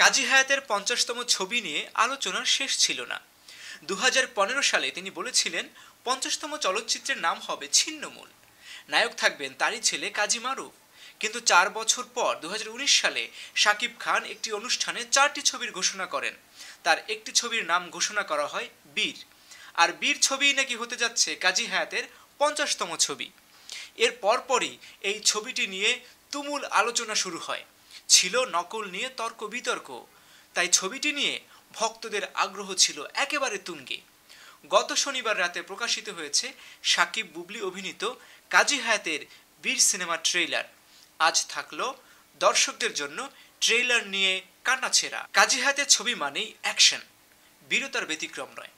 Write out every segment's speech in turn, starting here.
কাজী হায়াতের পঞ্চাশতম ছবি নিয়ে আলোচনা শেষ ছিল না দু সালে তিনি বলেছিলেন পঞ্চাশতম চলচ্চিত্রের নাম হবে ছিন্নমূল নায়ক থাকবেন তারই ছেলে কাজী মারুফ কিন্তু চার বছর পর দু সালে শাকিব খান একটি অনুষ্ঠানে চারটি ছবির ঘোষণা করেন তার একটি ছবির নাম ঘোষণা করা হয় বীর আর বীর ছবিই নাকি হতে যাচ্ছে কাজী হায়াতের পঞ্চাশতম ছবি এর পরপরই এই ছবিটি নিয়ে তুমুল আলোচনা শুরু হয় ছিল নকল নিয়ে তর্ক বিতর্ক তাই ছবিটি নিয়ে ভক্তদের আগ্রহ ছিল একেবারে তুঙ্গে গত শনিবার রাতে প্রকাশিত হয়েছে সাকিব বুবলি অভিনীত কাজী হায়াতের বীর সিনেমার ট্রেইলার আজ থাকল দর্শকদের জন্য ট্রেইলার নিয়ে কানাছেরা কাজী হায়াতের ছবি মানেই অ্যাকশন বীরতার ব্যতিক্রম নয়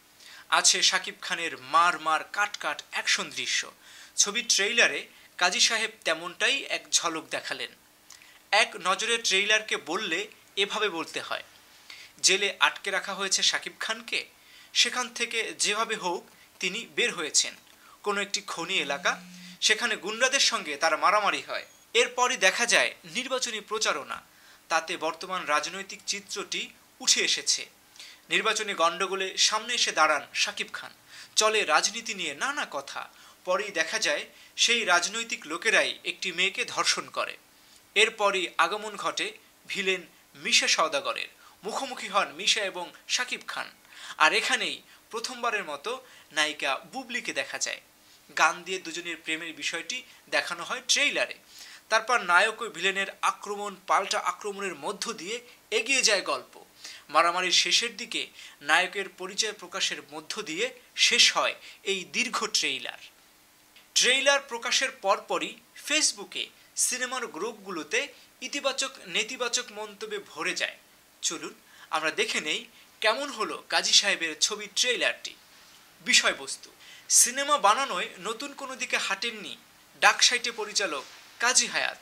আছে সাকিব খানের মার মার কাট কাট অ্যাকশন দৃশ্য ছবির ট্রেইলারে কাজী সাহেব তেমনটাই এক ঝলক দেখালেন এক নজরে ট্রেইলারকে বললে এভাবে বলতে হয় জেলে আটকে রাখা হয়েছে শাকিব খানকে সেখান থেকে যেভাবে হোক তিনি বের হয়েছেন কোনো একটি খনি এলাকা সেখানে গুন্ডাদের সঙ্গে তার মারামারি হয় এরপরই দেখা যায় নির্বাচনী প্রচারণা তাতে বর্তমান রাজনৈতিক চিত্রটি উঠে এসেছে নির্বাচনী গণ্ডগোলে সামনে এসে দাঁড়ান শাকিব খান চলে রাজনীতি নিয়ে নানা কথা পরেই দেখা যায় সেই রাজনৈতিক লোকেরাই একটি মেয়েকে ধর্ষণ করে এরপরই আগমন ঘটে ভিলেন মিশা সওদাগরের মুখোমুখি হন মিশা এবং শাকিব খান আর এখানেই প্রথমবারের মতো নায়িকা বুবলিকে দেখা যায় গান দিয়ে দুজনের প্রেমের বিষয়টি দেখানো হয় ট্রেইলারে তারপর নায়ক ও ভিলেনের আক্রমণ পাল্টা আক্রমণের মধ্য দিয়ে এগিয়ে যায় গল্প মারামারির শেষের দিকে নায়কের পরিচয় প্রকাশের মধ্য দিয়ে শেষ হয় এই দীর্ঘ ট্রেইলার ট্রেইলার প্রকাশের পরপরই ফেসবুকে সিনেমার গ্রুপগুলোতে ইতিবাচক নেতিবাচক মন্তব্যে ভরে যায় চলুন আমরা দেখে নেই কেমন হলো কাজী সাহেবের ছবি ট্রেইলারটি বিষয়বস্তু সিনেমা বানানোয় নতুন কোনো দিকে হাঁটেননি ডাকসাইটে পরিচালক কাজী হায়াত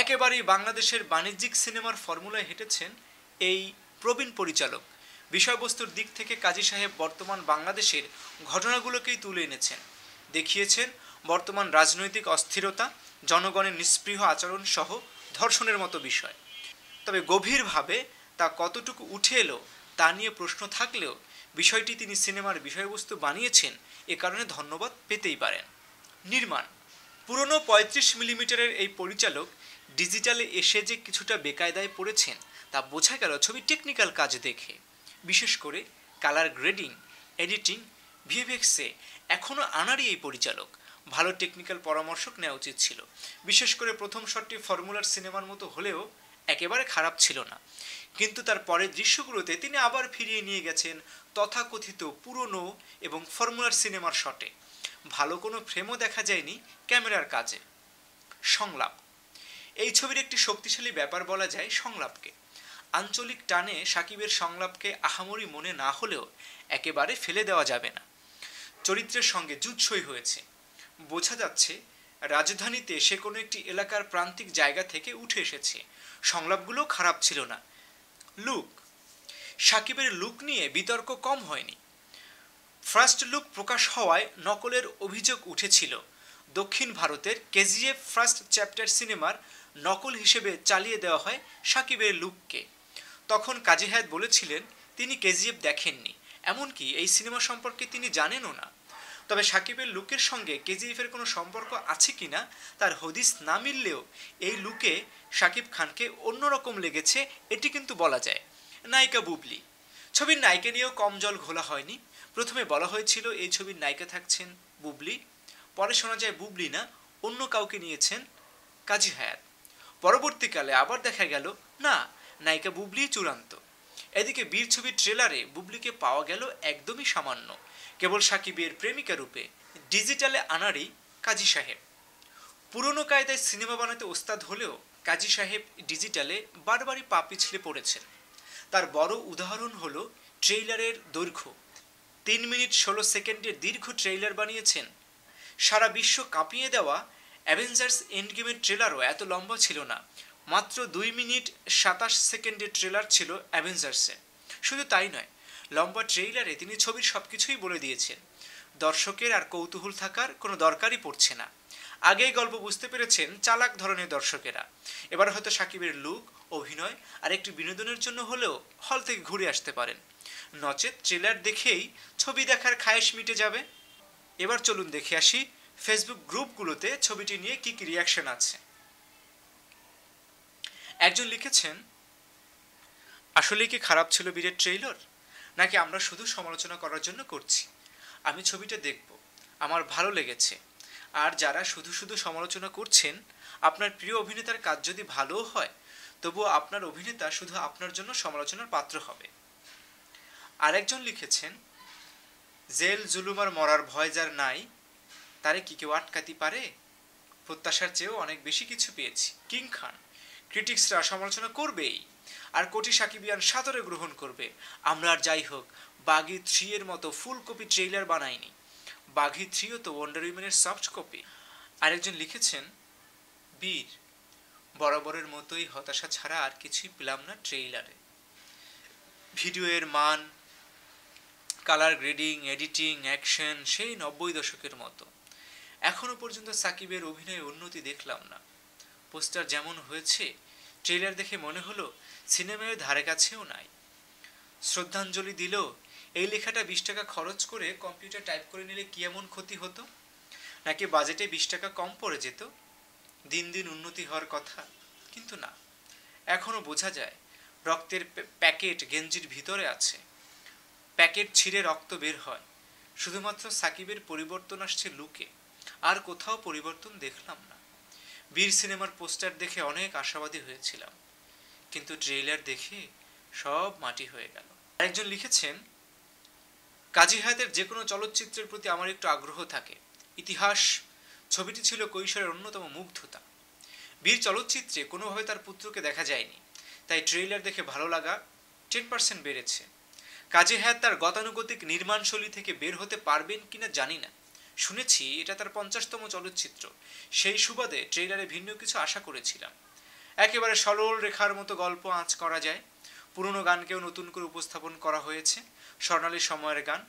একেবারেই বাংলাদেশের বাণিজ্যিক সিনেমার ফর্মুলায় হেঁটেছেন এই প্রবীণ পরিচালক বিষয়বস্তুর দিক থেকে কাজী সাহেব বর্তমান বাংলাদেশের ঘটনাগুলোকেই তুলে এনেছেন দেখিয়েছেন বর্তমান রাজনৈতিক অস্থিরতা জনগণের নিস্পৃহ আচরণ সহ ধর্ষণের মতো বিষয় তবে গভীরভাবে তা কতটুকু উঠে এলো তা নিয়ে প্রশ্ন থাকলেও বিষয়টি তিনি সিনেমার বিষয়বস্তু বানিয়েছেন এ কারণে ধন্যবাদ পেতেই পারেন নির্মাণ পুরনো পঁয়ত্রিশ মিলিমিটারের এই পরিচালক ডিজিটালে এসে যে কিছুটা বেকায়দায় পড়েছেন তা বোঝা গেল ছবি টেকনিক্যাল কাজ দেখে বিশেষ করে কালার গ্রেডিং এডিটিং ভিএফএক্সে এখনও আনারই এই পরিচালক ভালো টেকনিক্যাল পরামর্শক নেওয়া উচিত ছিল বিশেষ করে প্রথম শটটি ফর্মুলার সিনেমার মতো হলেও একেবারে খারাপ ছিল না কিন্তু তার পরের দৃশ্যগুলোতে তিনি আবার ফিরিয়ে নিয়ে গেছেন তথাকথিত পুরনো এবং ফর্মুলার সিনেমার শটে ভালো কোনো ফ্রেমও দেখা যায়নি ক্যামেরার কাজে সংলাপ এই ছবির একটি শক্তিশালী ব্যাপার বলা যায় সংলাপকে আঞ্চলিক টানে সাকিবের সংলাপকে আহামরি মনে না হলেও একেবারে ফেলে দেওয়া যাবে না চরিত্রের সঙ্গে জুৎসই হয়েছে বোঝা যাচ্ছে রাজধানীতে সে কোনো একটি এলাকার প্রান্তিক জায়গা থেকে উঠে এসেছে সংলাপগুলো খারাপ ছিল না লুক সাকিবের লুক নিয়ে বিতর্ক কম হয়নি ফার্স্ট লুক প্রকাশ হওয়ায় নকলের অভিযোগ উঠেছিল দক্ষিণ ভারতের কেজিএফ ফার্স্ট চ্যাপ্টার সিনেমার নকল হিসেবে চালিয়ে দেওয়া হয় সাকিবের লুককে তখন কাজী হায়াত বলেছিলেন তিনি কেজিএফ দেখেননি এমনকি এই সিনেমা সম্পর্কে তিনি জানেনও না তবে সাকিবের লুকের সঙ্গে কেজিএফের কোনো সম্পর্ক আছে কি না তার হদিস না মিললেও এই লুকে সাকিব খানকে অন্যরকম লেগেছে এটি কিন্তু বলা যায় নায়িকা বুবলি ছবির নায়িকা নিয়েও কম জল ঘোলা হয়নি প্রথমে বলা হয়েছিল এই ছবির নায়িকা থাকছেন বুবলি পরে শোনা যায় বুবলি না অন্য কাউকে নিয়েছেন কাজী হায়াত পরবর্তীকালে আবার দেখা গেল না নায়িকা বুবলি চূড়ান্ত এদিকে বীর ছবির ট্রেলারে বুবলিকে পাওয়া গেল একদমই সামান্য কেবল সাকিবের প্রেমিকা রূপে ডিজিটালে আনারই কাজী সাহেব পুরনো কায়দায় সিনেমা বানাতে ওস্তাদ হলেও কাজী সাহেব ডিজিটালে বারবারই পা পিছলে পড়েছেন তার বড় উদাহরণ হল ট্রেইলারের দৈর্ঘ্য তিন মিনিট ষোলো সেকেন্ডের দীর্ঘ ট্রেইলার বানিয়েছেন সারা বিশ্ব কাঁপিয়ে দেওয়া অ্যাভেঞ্জার্স এন্ডগেমের ট্রেলারও এত লম্বা ছিল না মাত্র দুই মিনিট সাতাশ সেকেন্ডের ট্রেলার ছিল অ্যাভেঞ্জার্সে শুধু তাই নয় লম্বা ট্রেইলারে তিনি ছবির সব কিছুই বলে দিয়েছেন দর্শকের আর কৌতূহল থাকার কোনো দরকারই পড়ছে না আগেই গল্প বুঝতে পেরেছেন চালাক ধরনের দর্শকেরা এবার হয়তো সাকিবের লুক অভিনয় আর একটি বিনোদনের জন্য হলেও হল থেকে ঘুরে আসতে পারেন নচেত ট্রেলার দেখেই ছবি দেখার খায়েশ মিটে যাবে এবার চলুন দেখে আসি ফেসবুক গ্রুপগুলোতে ছবিটি নিয়ে কী কী রিয়াকশন আছে একজন লিখেছেন আসলে কি খারাপ ছিল বীরের ট্রেইলর নাকি আমরা শুধু সমালোচনা করার জন্য করছি আমি ছবিটা দেখব আমার ভালো লেগেছে আর যারা শুধু শুধু সমালোচনা করছেন আপনার প্রিয় অভিনেতার কাজ যদি ভালোও হয় তবুও আপনার অভিনেতা শুধু আপনার জন্য সমালোচনার পাত্র হবে আরেকজন লিখেছেন জেল জুলুমার মরার ভয় যার নাই তারে কি কেউ আটকাতি পারে প্রত্যাশার চেয়েও অনেক বেশি কিছু পেয়েছি কিং খান ক্রিটিক্সরা সমালোচনা করবেই আর কোটি সাকিবিয়ান সাদরে গ্রহণ করবে আমরা আর যাই হোক বাঘি থ্রি এর মতো ফুল কপি ট্রেইলার বানাইনি বাঘি থ্রিও তো ওয়ান্ডার উইমেনের সফট কপি আরেকজন লিখেছেন বীর বরাবরের মতোই হতাশা ছাড়া আর কিছুই পেলাম না ট্রেইলারে ভিডিওয়ের মান কালার গ্রেডিং এডিটিং অ্যাকশন সেই নব্বই দশকের মতো এখনও পর্যন্ত সাকিবের অভিনয়ে উন্নতি দেখলাম না পোস্টার যেমন হয়েছে ট্রেলার দেখে মনে হলো সিনেমায় ধারে কাছেও নাই শ্রদ্ধাঞ্জলি দিল এই লেখাটা বিশ টাকা খরচ করে কম্পিউটার টাইপ করে নিলে কী এমন ক্ষতি হতো নাকি বাজেটে বিশ টাকা কম পড়ে যেত দিন দিন উন্নতি হওয়ার কথা কিন্তু না এখনও বোঝা যায় রক্তের প্যাকেট গেঞ্জির ভিতরে আছে প্যাকেট ছিঁড়ে রক্ত বের হয় শুধুমাত্র সাকিবের পরিবর্তন আসছে লুকে আর কোথাও পরিবর্তন দেখলাম না বীর সিনেমার পোস্টার দেখে অনেক আশাবাদী হয়েছিলাম কিন্তু ট্রেইলার দেখে সব মাটি হয়ে গেল একজন লিখেছেন কাজী হায়াতের যে কোনো চলচ্চিত্রের প্রতি আমার একটু আগ্রহ থাকে ইতিহাস ছবিটি ছিল কৈশোরের অন্যতম মুগ্ধতা বীর চলচ্চিত্রে কোনোভাবে তার পুত্রকে দেখা যায়নি তাই ট্রেইলার দেখে ভালো লাগা টেন পার্সেন্ট বেড়েছে কাজী হায়াত তার গতানুগতিক নির্মাণশৈলী থেকে বের হতে পারবেন কিনা জানি না শুনেছি এটা তার পঞ্চাশতম চলচ্চিত্র সেই সুবাদে ট্রেইলারে ভিন্ন কিছু আশা করেছিলাম একেবারে সরল রেখার মতো গল্প আঁচ করা যায় পুরনো গানকেও নতুন করে উপস্থাপন করা হয়েছে স্বর্ণালী সময়ের গান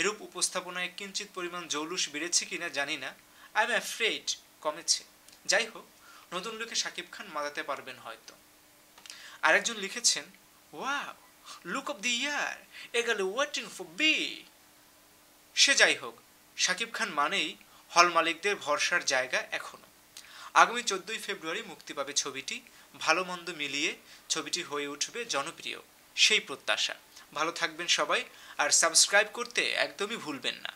এরূপ উপস্থাপনায় কিঞ্চিত পরিমাণ জৌলুস বেড়েছে কিনা জানি না আই এম অ্যাফ্রেড কমেছে যাই হোক নতুন লোকে শাকিব খান মাতাতে পারবেন হয়তো আরেকজন লিখেছেন ওয়া লুক অব দি ইয়ার এ গেল ওয়াটিং ফর বি সে যাই হোক শাকিব খান মানেই হল মালিকদের ভরসার জায়গা এখনও আগামী চোদ্দই ফেব্রুয়ারি মুক্তি পাবে ছবিটি ভালো মন্দ মিলিয়ে ছবিটি হয়ে উঠবে জনপ্রিয় সেই প্রত্যাশা ভালো থাকবেন সবাই আর সাবস্ক্রাইব করতে একদমই ভুলবেন না